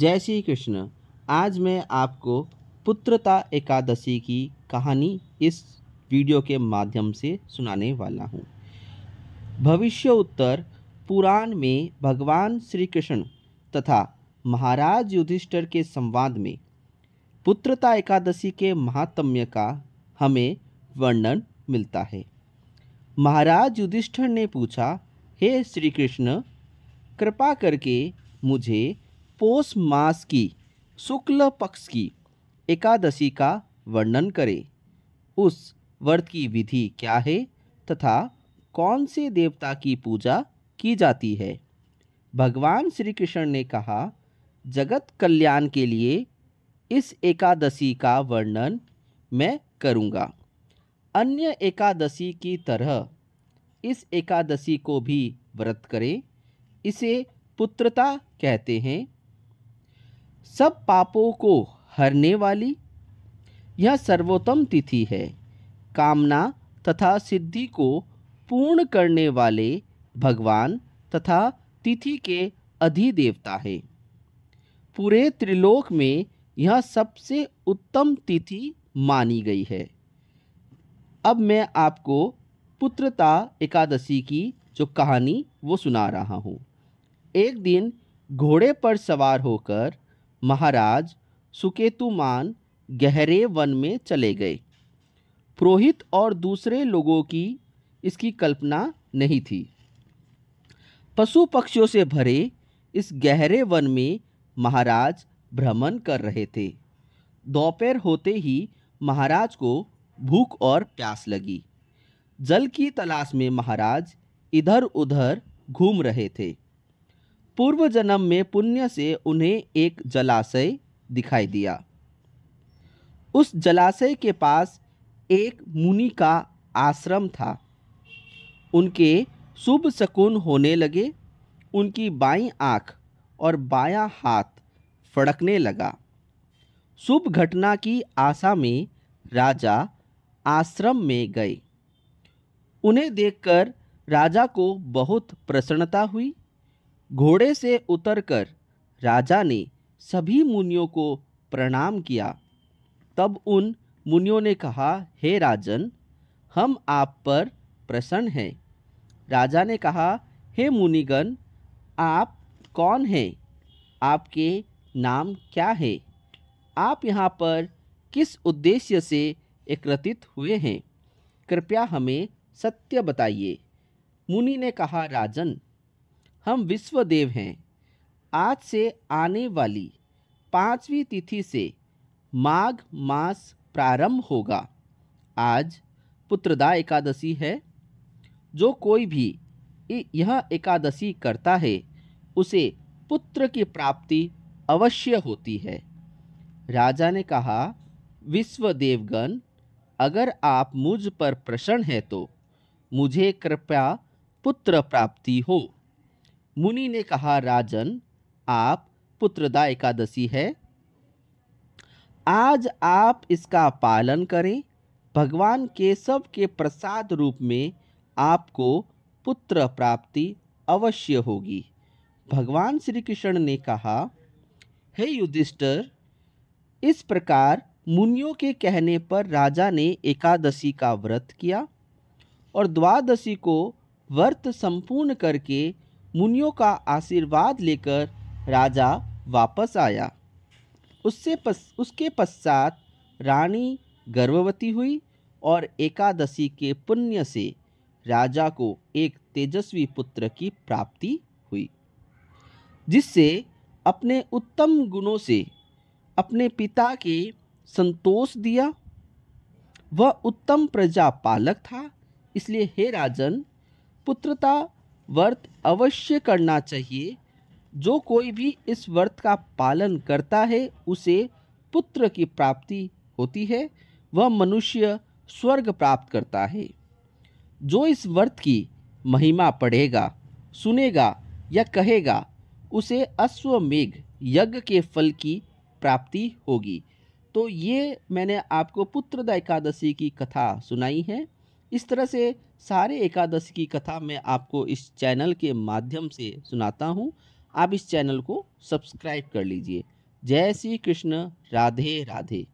जय श्री कृष्ण आज मैं आपको पुत्रता एकादशी की कहानी इस वीडियो के माध्यम से सुनाने वाला हूँ भविष्य उत्तर पुराण में भगवान श्री कृष्ण तथा महाराज युधिष्ठर के संवाद में पुत्रता एकादशी के महात्म्य का हमें वर्णन मिलता है महाराज युधिष्ठर ने पूछा हे श्री कृष्ण कृपा करके मुझे पोष मास की शुक्ल पक्ष की एकादशी का वर्णन करें उस व्रत की विधि क्या है तथा कौन से देवता की पूजा की जाती है भगवान श्री कृष्ण ने कहा जगत कल्याण के लिए इस एकादशी का वर्णन मैं करूँगा अन्य एकादशी की तरह इस एकादशी को भी व्रत करें इसे पुत्रता कहते हैं सब पापों को हरने वाली यह सर्वोत्तम तिथि है कामना तथा सिद्धि को पूर्ण करने वाले भगवान तथा तिथि के अधिदेवता है पूरे त्रिलोक में यह सबसे उत्तम तिथि मानी गई है अब मैं आपको पुत्रता एकादशी की जो कहानी वो सुना रहा हूँ एक दिन घोड़े पर सवार होकर महाराज सुकेतुमान गहरे वन में चले गए पुरोहित और दूसरे लोगों की इसकी कल्पना नहीं थी पशु पक्षियों से भरे इस गहरे वन में महाराज भ्रमण कर रहे थे दोपहर होते ही महाराज को भूख और प्यास लगी जल की तलाश में महाराज इधर उधर घूम रहे थे पूर्व जन्म में पुण्य से उन्हें एक जलाशय दिखाई दिया उस जलाशय के पास एक मुनि का आश्रम था उनके शुभ शकुन होने लगे उनकी बाई आँख और बायां हाथ फड़कने लगा शुभ घटना की आशा में राजा आश्रम में गए उन्हें देखकर राजा को बहुत प्रसन्नता हुई घोड़े से उतरकर राजा ने सभी मुनियों को प्रणाम किया तब उन मुनियों ने कहा हे राजन हम आप पर प्रसन्न हैं राजा ने कहा हे मुनिगण आप कौन हैं आपके नाम क्या है आप यहाँ पर किस उद्देश्य से एकत्रित हुए हैं कृपया हमें सत्य बताइए मुनि ने कहा राजन हम विश्वदेव हैं आज से आने वाली पाँचवीं तिथि से माघ मास प्रारंभ होगा आज पुत्रदा एकादशी है जो कोई भी यह एकादशी करता है उसे पुत्र की प्राप्ति अवश्य होती है राजा ने कहा विश्व देवगण अगर आप मुझ पर प्रसन्न है तो मुझे कृपया पुत्र प्राप्ति हो मुनि ने कहा राजन आप पुत्रदा एकादशी है आज आप इसका पालन करें भगवान केशव के प्रसाद रूप में आपको पुत्र प्राप्ति अवश्य होगी भगवान श्री कृष्ण ने कहा हे युधिष्ठर इस प्रकार मुनियों के कहने पर राजा ने एकादशी का व्रत किया और द्वादशी को व्रत संपूर्ण करके मुनियों का आशीर्वाद लेकर राजा वापस आया उससे पस, उसके पश्चात रानी गर्भवती हुई और एकादशी के पुण्य से राजा को एक तेजस्वी पुत्र की प्राप्ति हुई जिससे अपने उत्तम गुणों से अपने पिता के संतोष दिया वह उत्तम प्रजा पालक था इसलिए हे राजन पुत्रता व्रत अवश्य करना चाहिए जो कोई भी इस व्रत का पालन करता है उसे पुत्र की प्राप्ति होती है वह मनुष्य स्वर्ग प्राप्त करता है जो इस व्रत की महिमा पढ़ेगा सुनेगा या कहेगा उसे अश्वमेघ यज्ञ के फल की प्राप्ति होगी तो ये मैंने आपको पुत्रदा एकादशी की कथा सुनाई है इस तरह से सारे एकादशी की कथा मैं आपको इस चैनल के माध्यम से सुनाता हूँ आप इस चैनल को सब्सक्राइब कर लीजिए जय श्री कृष्ण राधे राधे